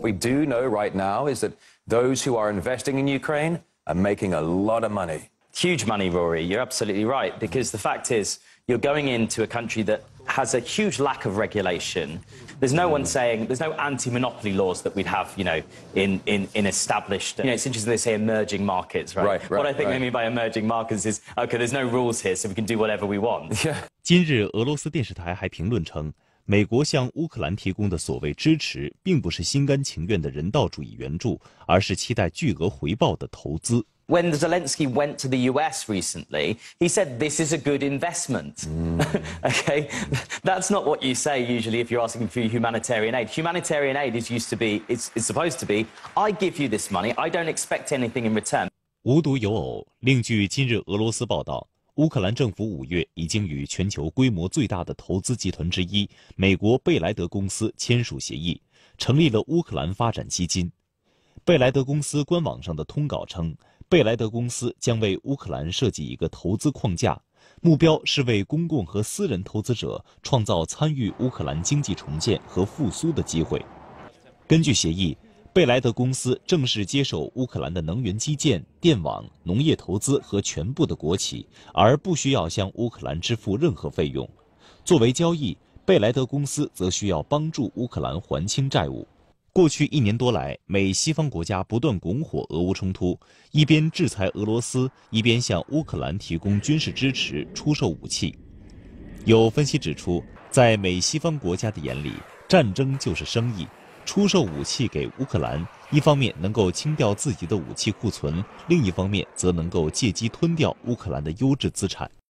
What we do know right now is that those who are investing in Ukraine are making a lot of money. Huge money, Rory. You're absolutely right. Because the fact is, you're going into a country that has a huge lack of regulation. There's no one saying there's no anti-monopoly laws that we'd have, you know, in in, in established. You know, it's interesting they say emerging markets, right? right, right what I think right. they mean by emerging markets is okay, there's no rules here, so we can do whatever we want. 今日，俄罗斯电视台还评论称，美国向乌克兰提供的所谓支持，并不是心甘情愿的人道主义援助，而是期待巨额回报的投资。when Zelensky went to the US recently, he said, This is a good investment. Mm. okay? That's not what you say usually if you're asking for humanitarian aid. Humanitarian aid is used to be, it's, it's supposed to be, I give you this money, I don't expect anything in return. 无独有偶，另据今日俄罗斯报道，乌克兰政府五月已经与全球规模最大的投资集团之一——美国贝莱德公司签署协议，成立了乌克兰发展基金。贝莱德公司官网上的通稿称，贝莱德公司将为乌克兰设计一个投资框架，目标是为公共和私人投资者创造参与乌克兰经济重建和复苏的机会。根据协议。贝莱德公司正式接手乌克兰的能源基建、电网、农业投资和全部的国企，而不需要向乌克兰支付任何费用。作为交易，贝莱德公司则需要帮助乌克兰还清债务。过去一年多来，美西方国家不断拱火俄乌冲突，一边制裁俄罗斯，一边向乌克兰提供军事支持、出售武器。有分析指出，在美西方国家的眼里，战争就是生意。出售武器给乌克兰，一方面能够清掉自己的武器库存，另一方面则能够借机吞掉乌克兰的优质资产。